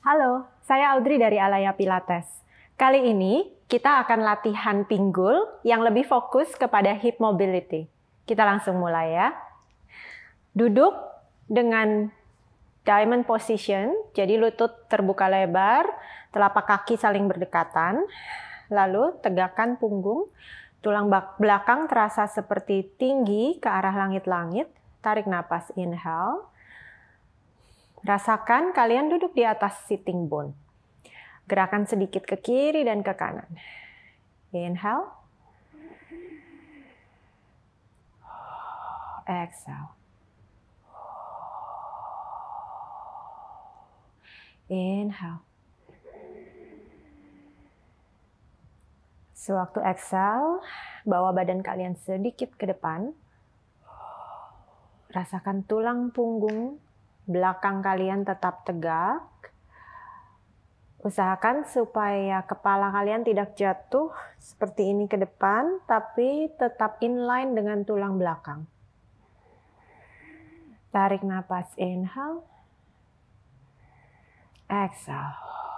Halo, saya Audrey dari Alaya Pilates. Kali ini kita akan latihan pinggul yang lebih fokus kepada hip mobility. Kita langsung mulai ya. Duduk dengan diamond position, jadi lutut terbuka lebar, telapak kaki saling berdekatan. Lalu tegakkan punggung, tulang belakang terasa seperti tinggi ke arah langit-langit. Tarik napas inhale, Rasakan kalian duduk di atas sitting bone. Gerakan sedikit ke kiri dan ke kanan. Inhale. Exhale. Inhale. Sewaktu exhale, bawa badan kalian sedikit ke depan. Rasakan tulang punggung belakang kalian tetap tegak. Usahakan supaya kepala kalian tidak jatuh seperti ini ke depan, tapi tetap inline dengan tulang belakang. Tarik nafas, inhale. Exhale.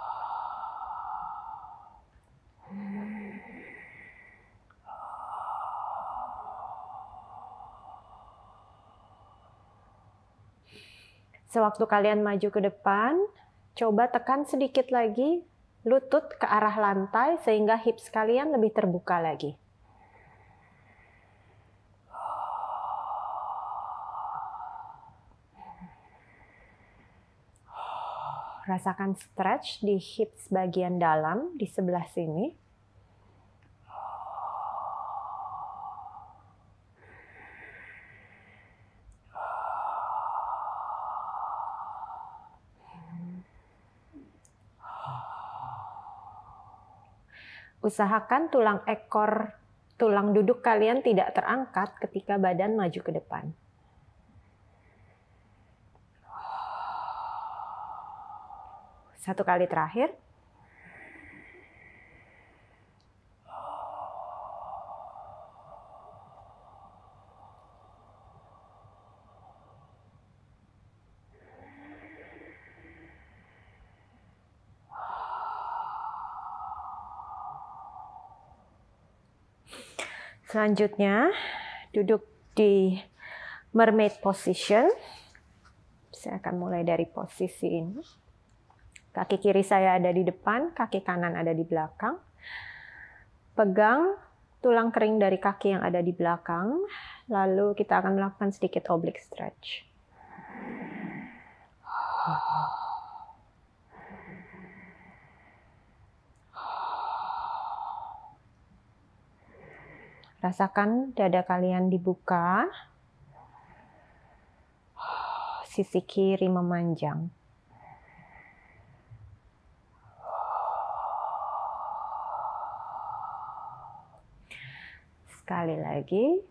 Sewaktu kalian maju ke depan, coba tekan sedikit lagi lutut ke arah lantai sehingga hips kalian lebih terbuka lagi. Rasakan stretch di hips bagian dalam di sebelah sini. usahakan tulang ekor tulang duduk kalian tidak terangkat ketika badan maju ke depan. Satu kali terakhir. Selanjutnya, duduk di mermaid position. Saya akan mulai dari posisi ini. Kaki kiri saya ada di depan, kaki kanan ada di belakang. Pegang tulang kering dari kaki yang ada di belakang. Lalu kita akan melakukan sedikit oblique stretch. Rasakan dada kalian dibuka, sisi kiri memanjang. Sekali lagi,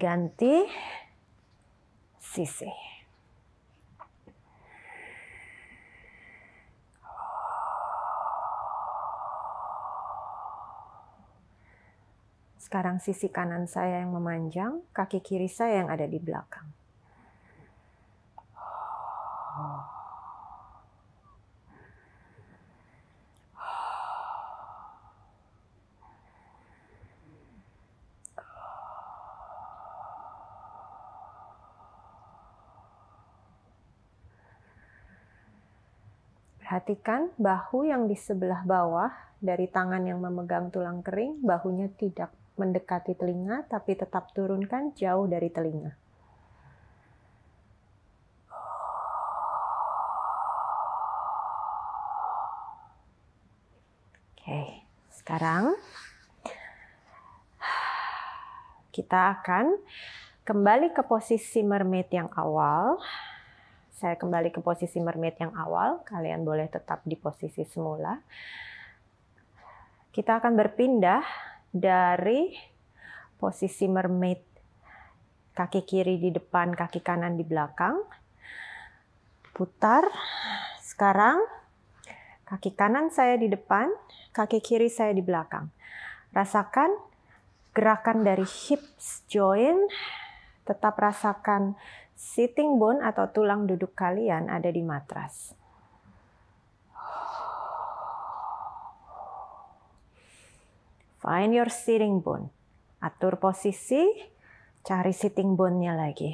ganti sisi. Sekarang sisi kanan saya yang memanjang, kaki kiri saya yang ada di belakang. Oh. Perhatikan bahu yang di sebelah bawah dari tangan yang memegang tulang kering, bahunya tidak mendekati telinga tapi tetap turunkan jauh dari telinga. Oke, sekarang kita akan kembali ke posisi mermaid yang awal saya kembali ke posisi mermaid yang awal. Kalian boleh tetap di posisi semula. Kita akan berpindah dari posisi mermaid kaki kiri di depan, kaki kanan di belakang. Putar. Sekarang kaki kanan saya di depan, kaki kiri saya di belakang. Rasakan gerakan dari hips joint tetap rasakan sitting bone atau tulang duduk kalian ada di matras. Find your sitting bone. Atur posisi, cari sitting bone-nya lagi.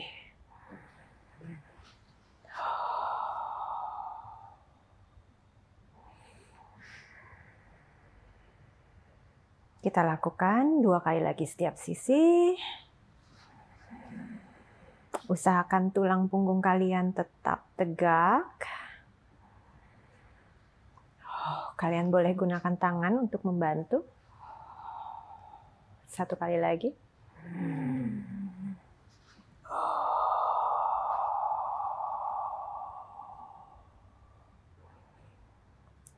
Kita lakukan dua kali lagi setiap sisi. Usahakan tulang punggung kalian tetap tegak. Oh, kalian boleh gunakan tangan untuk membantu. Satu kali lagi.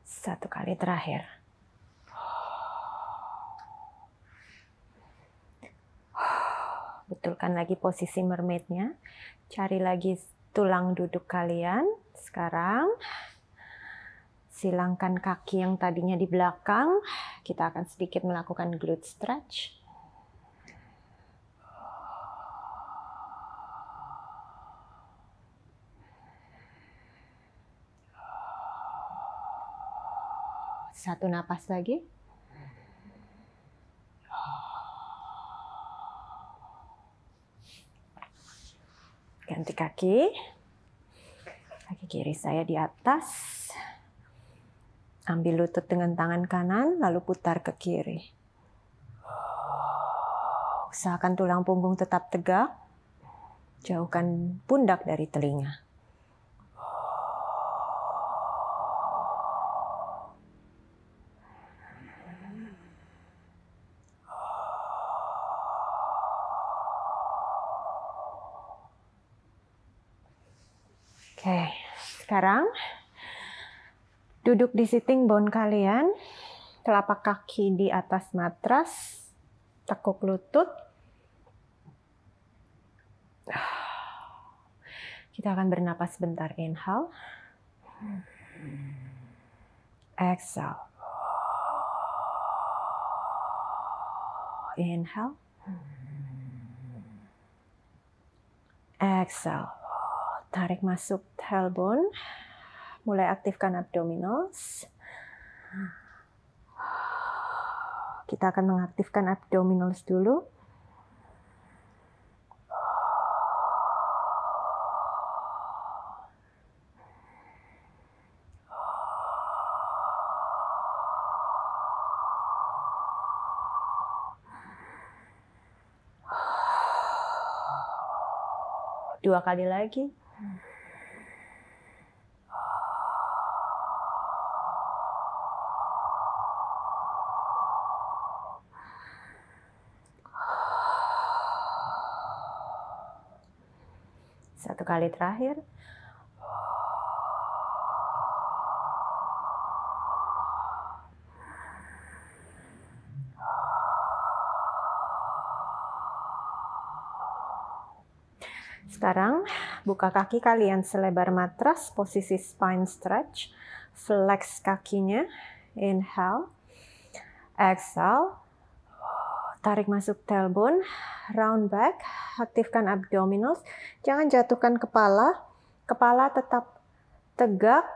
Satu kali terakhir. betulkan lagi posisi mermaidnya. Cari lagi tulang duduk kalian. Sekarang silangkan kaki yang tadinya di belakang. Kita akan sedikit melakukan glute stretch. Satu napas lagi. kaki. Kaki kiri saya di atas. Ambil lutut dengan tangan kanan, lalu putar ke kiri. Usahakan tulang punggung tetap tegak. Jauhkan pundak dari telinga. Oke, sekarang duduk di sitting bone kalian, telapak kaki di atas matras, tekuk lutut. Kita akan bernapas sebentar, inhale. Exhale. Inhale. Exhale. Tarik masuk tailbone. Mulai aktifkan abdominals. Kita akan mengaktifkan abdominals dulu. dua kali lagi. Satu kali terakhir. buka kaki kalian selebar matras, posisi spine stretch, flex kakinya, inhale, exhale, tarik masuk tailbone, round back, aktifkan abdominals, jangan jatuhkan kepala, kepala tetap tegak,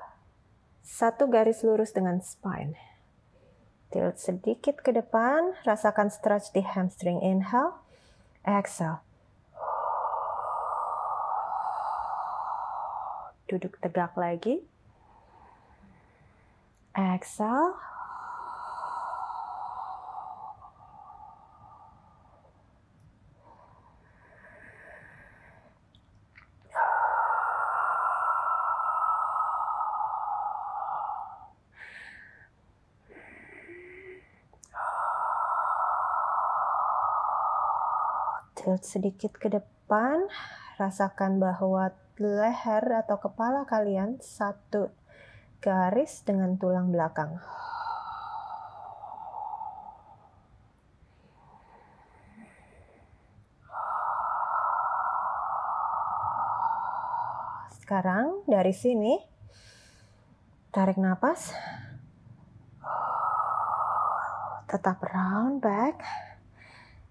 satu garis lurus dengan spine. Tilt sedikit ke depan, rasakan stretch di hamstring, inhale, exhale duduk tegak lagi. Exhale. Tilt sedikit ke depan, rasakan bahwa leher atau kepala kalian satu garis dengan tulang belakang. Sekarang dari sini tarik nafas, Tetap round back.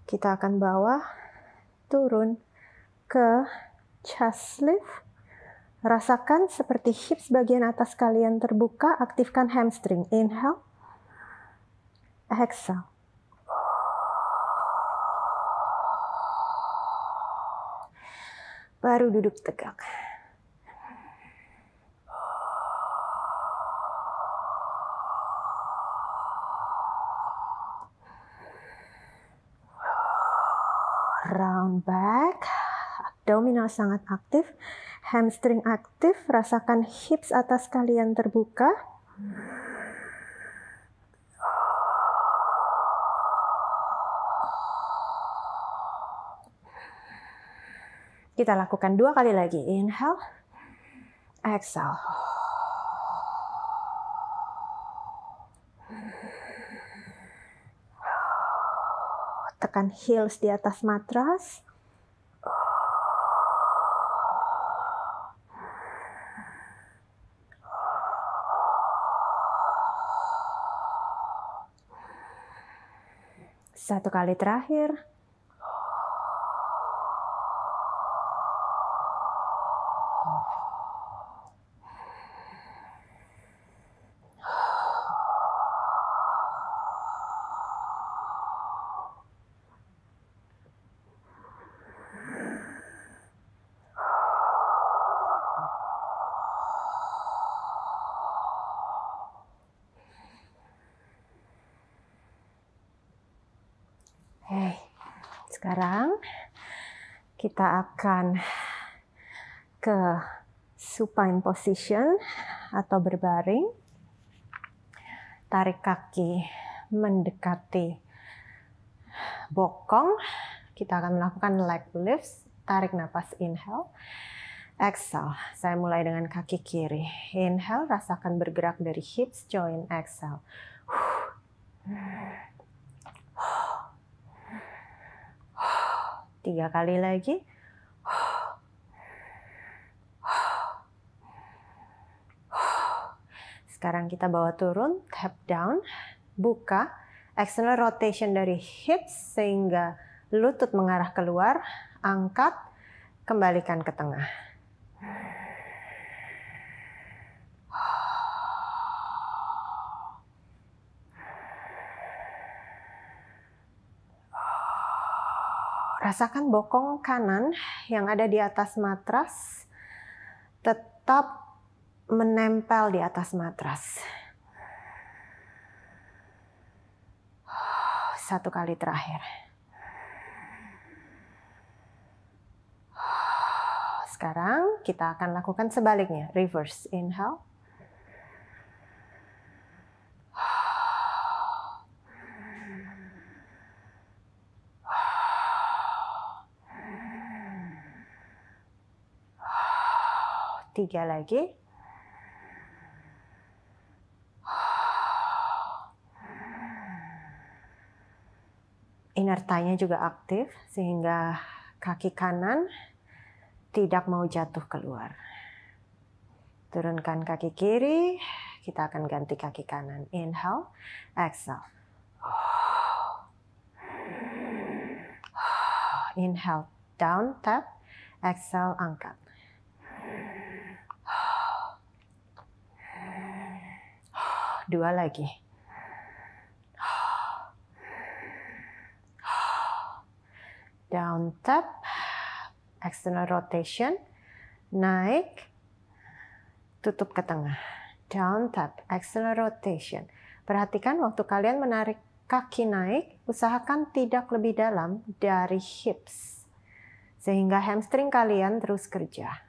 Kita akan bawa turun ke chest lift. Rasakan seperti hips bagian atas kalian terbuka, aktifkan hamstring. Inhale, exhale. Baru duduk tegak. Round back abdominal sangat aktif, hamstring aktif, rasakan hips atas kalian terbuka. Kita lakukan dua kali lagi. Inhale, exhale. Tekan heels di atas matras. satu kali terakhir kita akan ke supine position atau berbaring. Tarik kaki mendekati bokong. Kita akan melakukan leg lifts. Tarik nafas inhale. Exhale. Saya mulai dengan kaki kiri. Inhale, rasakan bergerak dari hips joint. Exhale. Tiga kali lagi. Sekarang kita bawa turun, tap down, buka, external rotation dari hips sehingga lutut mengarah keluar, angkat, kembalikan ke tengah. Rasakan bokong kanan yang ada di atas matras tetap menempel di atas matras. Satu kali terakhir. Sekarang kita akan lakukan sebaliknya, reverse inhale. tiga lagi inner thigh-nya juga aktif sehingga kaki kanan tidak mau jatuh keluar. Turunkan kaki kiri, kita akan ganti kaki kanan. Inhale, exhale. Inhale, down, tap. Exhale, angkat. dua lagi. Down tap, external rotation, naik, tutup ke tengah. Down tap, external rotation. Perhatikan waktu kalian menarik kaki naik, usahakan tidak lebih dalam dari hips. Sehingga hamstring kalian terus kerja.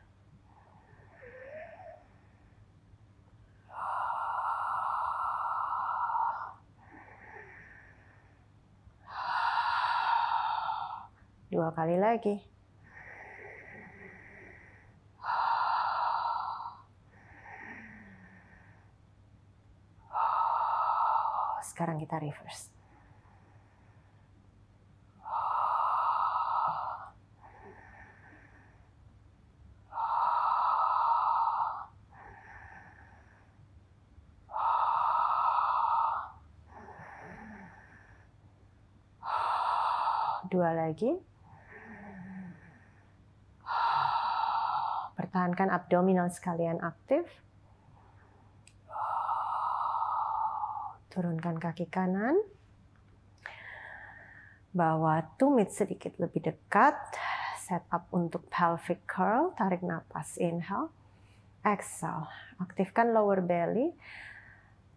dua kali lagi. Sekarang kita reverse. dua lagi. pertahankan abdominal sekalian aktif. Turunkan kaki kanan. Bawa tumit sedikit lebih dekat. Set up untuk pelvic curl. Tarik nafas, inhale. Exhale. Aktifkan lower belly.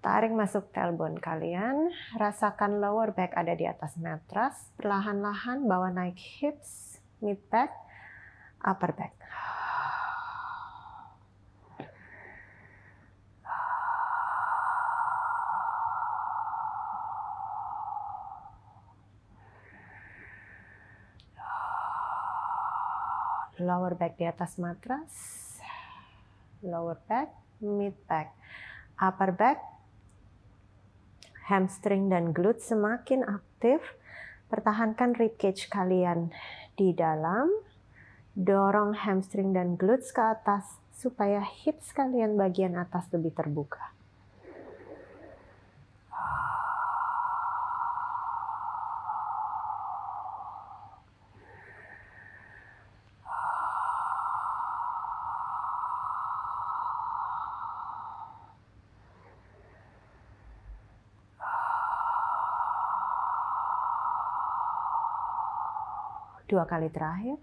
Tarik masuk tailbone kalian. Rasakan lower back ada di atas matras. Perlahan-lahan bawa naik hips, mid back, upper back. lower back di atas matras, lower back, mid back, upper back, hamstring dan glute semakin aktif. Pertahankan ribcage kalian di dalam, dorong hamstring dan glutes ke atas supaya hips kalian bagian atas lebih terbuka. dua kali terakhir.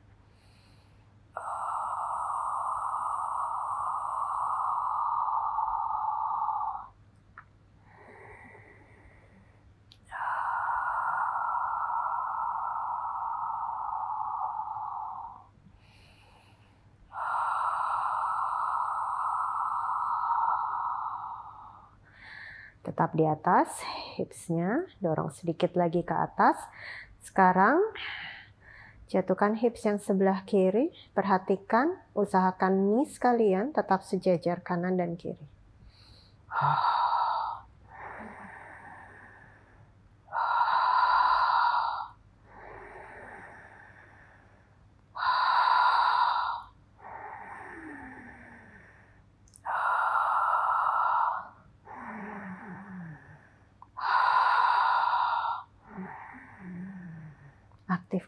tetap di atas hipsnya dorong sedikit lagi ke atas sekarang Jatuhkan hips yang sebelah kiri, perhatikan, usahakan knees kalian tetap sejajar kanan dan kiri. Ah.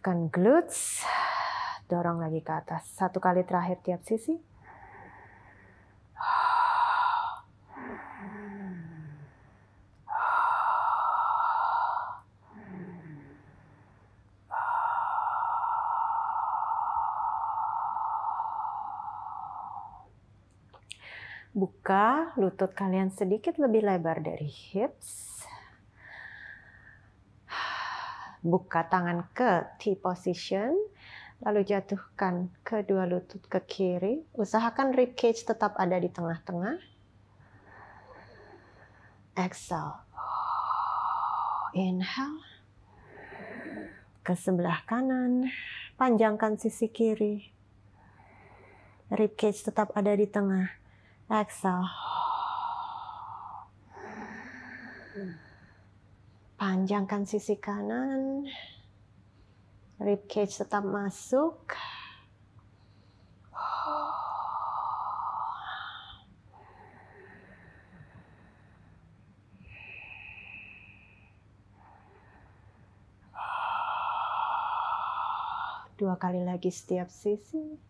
tekan glutes, dorong lagi ke atas. Satu kali terakhir tiap sisi. Buka lutut kalian sedikit lebih lebar dari hips. buka tangan ke T position, lalu jatuhkan kedua lutut ke kiri. Usahakan rib cage tetap ada di tengah-tengah. Exhale. Inhale. Ke sebelah kanan. Panjangkan sisi kiri. Rib cage tetap ada di tengah. Exhale. Panjangkan sisi kanan. Rib cage tetap masuk. Dua kali lagi setiap sisi.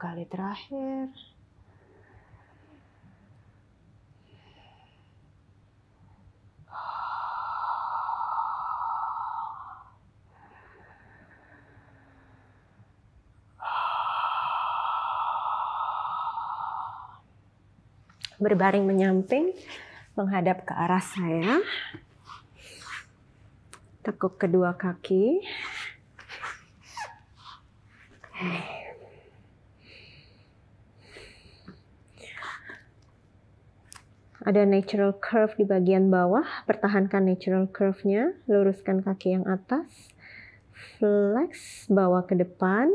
kali terakhir berbaring menyamping menghadap ke arah saya. Tekuk kedua kaki. Hey. ada natural curve di bagian bawah, pertahankan natural curve-nya, luruskan kaki yang atas, flex bawah ke depan,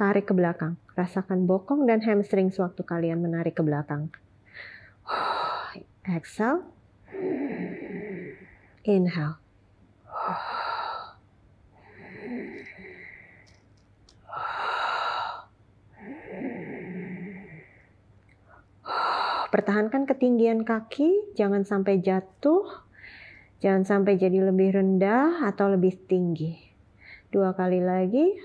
tarik ke belakang. Rasakan bokong dan hamstring sewaktu kalian menarik ke belakang. Exhale. Inhale. Pertahankan ketinggian kaki, jangan sampai jatuh, jangan sampai jadi lebih rendah atau lebih tinggi. Dua kali lagi.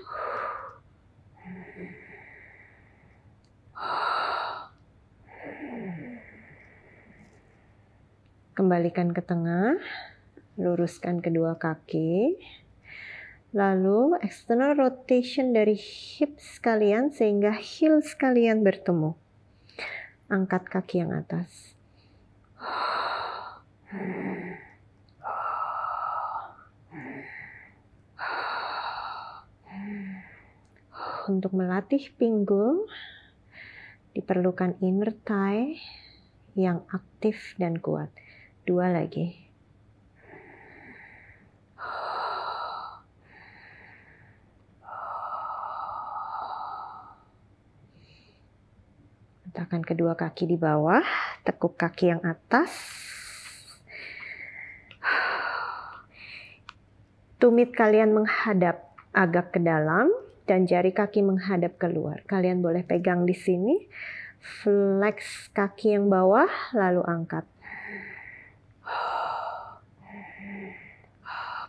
Kembalikan ke tengah, luruskan kedua kaki. Lalu external rotation dari hips kalian sehingga heels kalian bertemu angkat kaki yang atas. Untuk melatih pinggul, diperlukan inner thigh yang aktif dan kuat. Dua lagi. Letakkan kedua kaki di bawah, tekuk kaki yang atas. Tumit kalian menghadap agak ke dalam dan jari kaki menghadap keluar. Kalian boleh pegang di sini. Flex kaki yang bawah lalu angkat.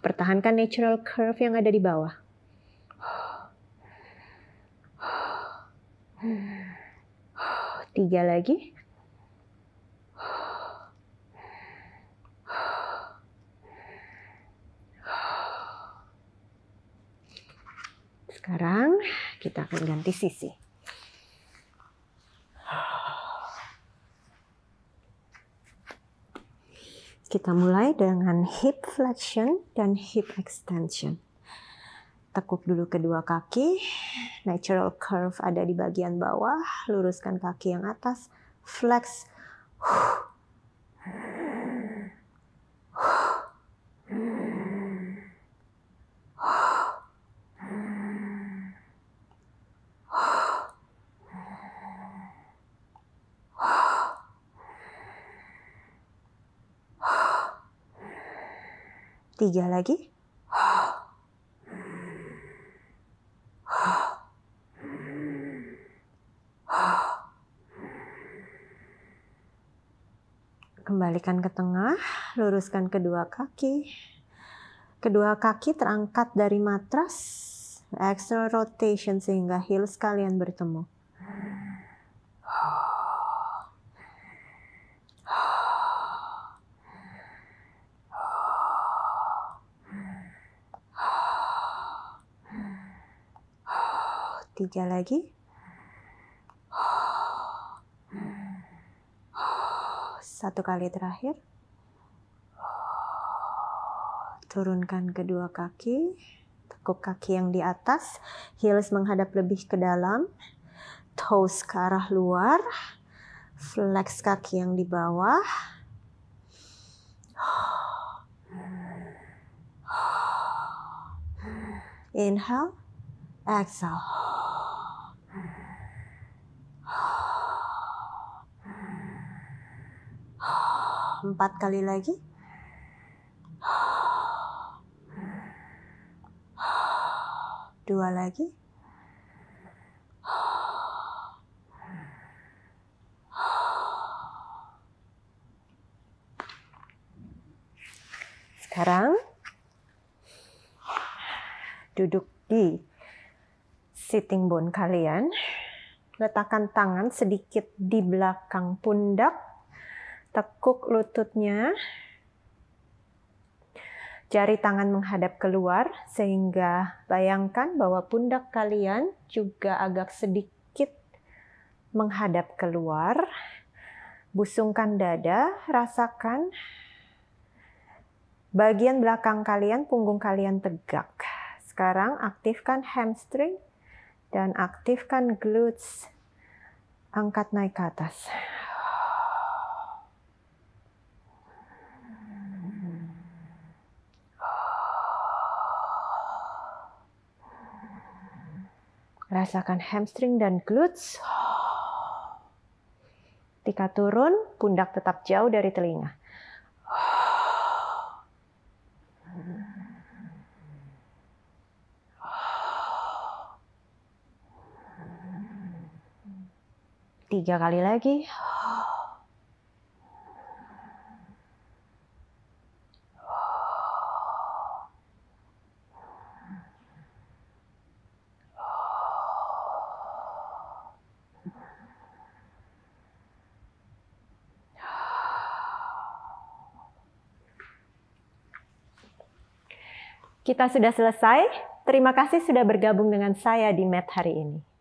Pertahankan natural curve yang ada di bawah. Hmm. Tiga lagi. Sekarang kita akan ganti sisi. Kita mulai dengan hip flexion dan hip extension tekuk dulu kedua kaki, natural curve ada di bagian bawah, luruskan kaki yang atas, flex. Tiga lagi. Kembalikan ke tengah, luruskan kedua kaki. Kedua kaki terangkat dari matras. External rotation sehingga heels kalian bertemu. Tiga lagi. satu kali terakhir. Turunkan kedua kaki, tekuk kaki yang di atas, heels menghadap lebih ke dalam, toes ke arah luar, flex kaki yang di bawah. Inhale, exhale. Empat kali lagi. Dua lagi. Sekarang duduk di sitting bone kalian. Letakkan tangan sedikit di belakang pundak tekuk lututnya, jari tangan menghadap keluar sehingga bayangkan bahwa pundak kalian juga agak sedikit menghadap keluar. Busungkan dada, rasakan bagian belakang kalian, punggung kalian tegak. Sekarang aktifkan hamstring dan aktifkan glutes. Angkat naik ke atas. Rasakan hamstring dan glutes. Ketika turun, pundak tetap jauh dari telinga. Tiga kali lagi. Kita sudah selesai. Terima kasih sudah bergabung dengan saya di MED hari ini.